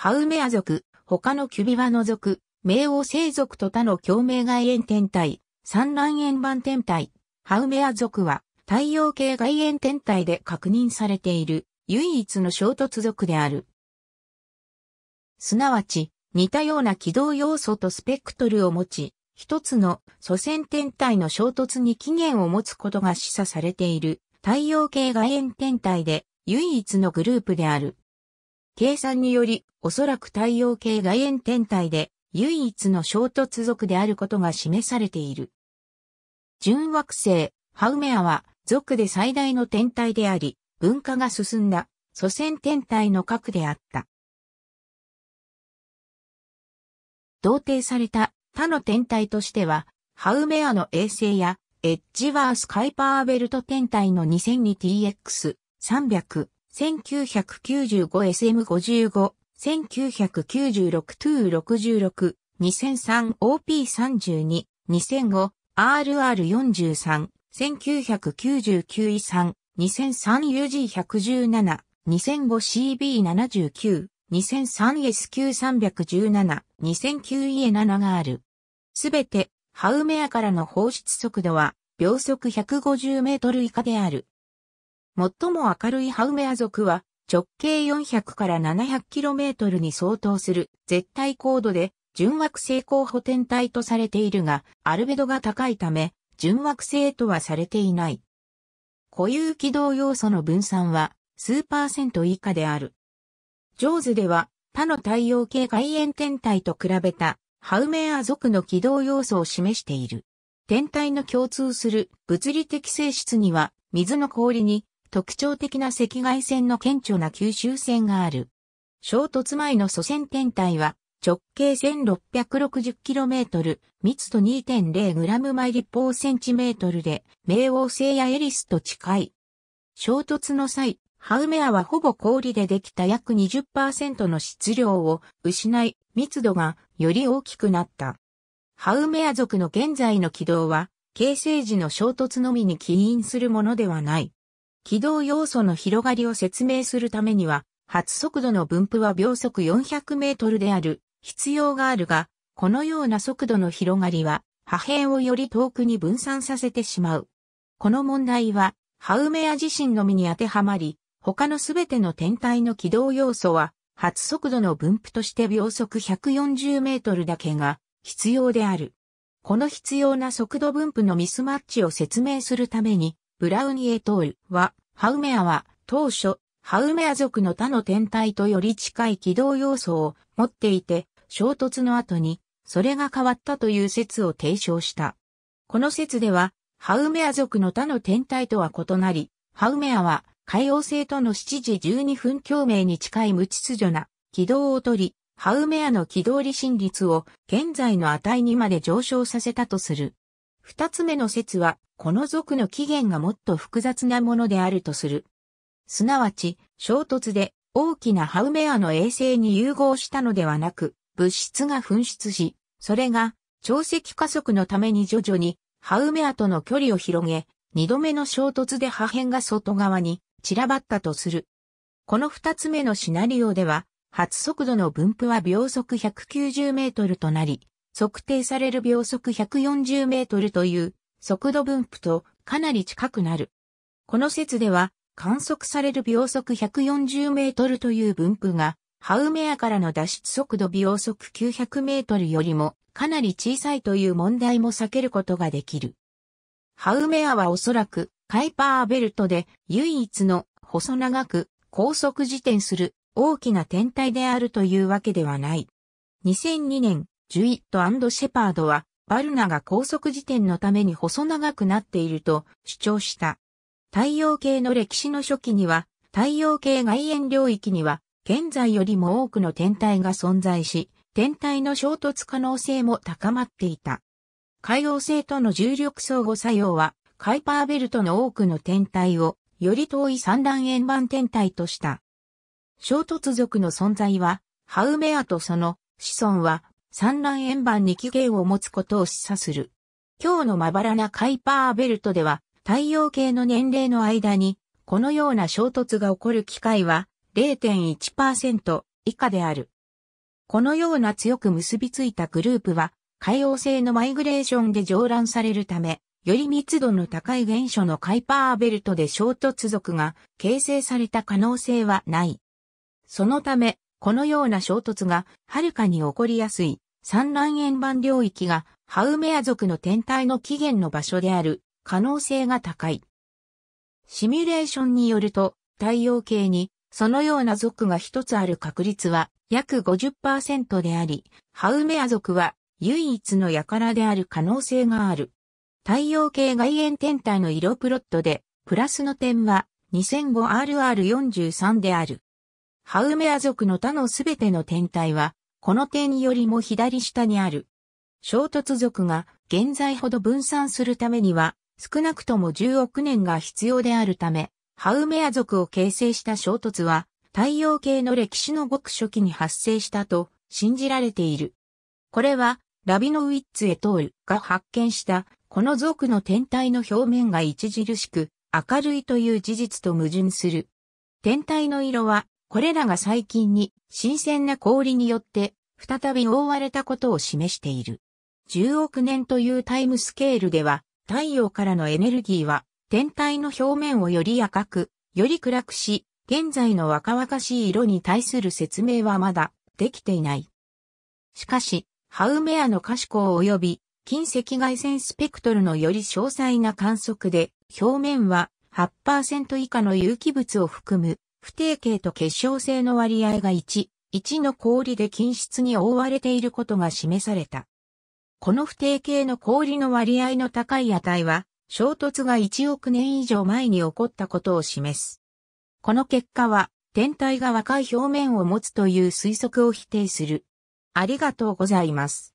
ハウメア族、他のキュビワノ族、冥王星族と他の共鳴外縁天体、産卵円盤天体、ハウメア族は太陽系外縁天体で確認されている唯一の衝突族である。すなわち、似たような軌道要素とスペクトルを持ち、一つの祖先天体の衝突に起源を持つことが示唆されている太陽系外縁天体で唯一のグループである。計算により、おそらく太陽系外縁天体で唯一の衝突族であることが示されている。準惑星、ハウメアは族で最大の天体であり、文化が進んだ祖先天体の核であった。同定された他の天体としては、ハウメアの衛星やエッジワース・カイパーベルト天体の 2002TX300 1995SM55、1996-266、2003OP32、2005RR43、1999E3、2003UG117、2005CB79、2 0 0 3 s q 3 1 7 2009E7 がある。すべて、ハウメアからの放出速度は、秒速150メートル以下である。最も明るいハウメア族は、直径400から 700km に相当する絶対高度で、純惑星候補天体とされているが、アルベドが高いため、純惑星とはされていない。固有軌道要素の分散は、数パーセント以下である。ジョーズでは、他の太陽系外縁天体と比べた、ハウメア族の軌道要素を示している。天体の共通する物理的性質には、水の氷に特徴的な赤外線の顕著な吸収線がある。衝突前の祖先天体は直径 1660km、密度 2.0g 毎立方センチメートルで、冥王星やエリスと近い。衝突の際、ハウメアはほぼ氷でできた約20%の質量を失い、密度がより大きくなった。ハウメア族の現在の軌道は、形成時の衝突のみに起因するものではない。軌道要素の広がりを説明するためには、発速度の分布は秒速400メートルである必要があるが、このような速度の広がりは、破片をより遠くに分散させてしまう。この問題は、ハウメア自身のみに当てはまり、他のすべての天体の軌道要素は、発速度の分布として秒速140メートルだけが必要である。この必要な速度分布のミスマッチを説明するために、ブラウニエトールは、ハウメアは当初、ハウメア族の他の天体とより近い軌道要素を持っていて、衝突の後に、それが変わったという説を提唱した。この説では、ハウメア族の他の天体とは異なり、ハウメアは海王星との7時12分共鳴に近い無秩序な軌道をとり、ハウメアの軌道離心率を現在の値にまで上昇させたとする。二つ目の説は、この属の起源がもっと複雑なものであるとする。すなわち、衝突で大きなハウメアの衛星に融合したのではなく、物質が噴出し、それが、潮汐加速のために徐々に、ハウメアとの距離を広げ、二度目の衝突で破片が外側に散らばったとする。この二つ目のシナリオでは、発速度の分布は秒速190メートルとなり、測定される秒速140メートルという速度分布とかなり近くなる。この説では、観測される秒速140メートルという分布が、ハウメアからの脱出速度秒速900メートルよりもかなり小さいという問題も避けることができる。ハウメアはおそらくカイパーベルトで唯一の細長く高速自転する大きな天体であるというわけではない。2002年、ジュイットシェパードはバルナが高速時点のために細長くなっていると主張した。太陽系の歴史の初期には、太陽系外縁領域には、現在よりも多くの天体が存在し、天体の衝突可能性も高まっていた。海洋星との重力相互作用は、カイパーベルトの多くの天体を、より遠い散乱円盤天体とした。衝突族の存在は、ハウメアとその子孫は産卵円盤に起源を持つことを示唆する。今日のまばらなカイパーベルトでは、太陽系の年齢の間に、このような衝突が起こる機会は0.1%以下である。このような強く結びついたグループは、海洋性のマイグレーションで上乱されるため、より密度の高い原初のカイパーベルトで衝突族が形成された可能性はない。そのため、このような衝突がはるかに起こりやすい産卵円盤領域がハウメア族の天体の起源の場所である可能性が高い。シミュレーションによると太陽系にそのような族が一つある確率は約50%であり、ハウメア族は唯一の輩である可能性がある。太陽系外縁天体の色プロットで、プラスの点は 2005RR43 である。ハウメア族の他のすべての天体は、この点よりも左下にある。衝突族が現在ほど分散するためには、少なくとも10億年が必要であるため、ハウメア族を形成した衝突は、太陽系の歴史のごく初期に発生したと信じられている。これは、ラビノウィッツ・エトールが発見した、この族の天体の表面が著しく明るいという事実と矛盾する。天体の色はこれらが最近に新鮮な氷によって再び覆われたことを示している。10億年というタイムスケールでは、太陽からのエネルギーは天体の表面をより赤く、より暗くし、現在の若々しい色に対する説明はまだできていない。しかし、ハウメアの可視光及び近赤外線スペクトルのより詳細な観測で、表面は8%以下の有機物を含む不定形と結晶性の割合が1、1の氷で均質に覆われていることが示された。この不定形の氷の割合の高い値は、衝突が1億年以上前に起こったことを示す。この結果は、天体が若い表面を持つという推測を否定する。ありがとうございます。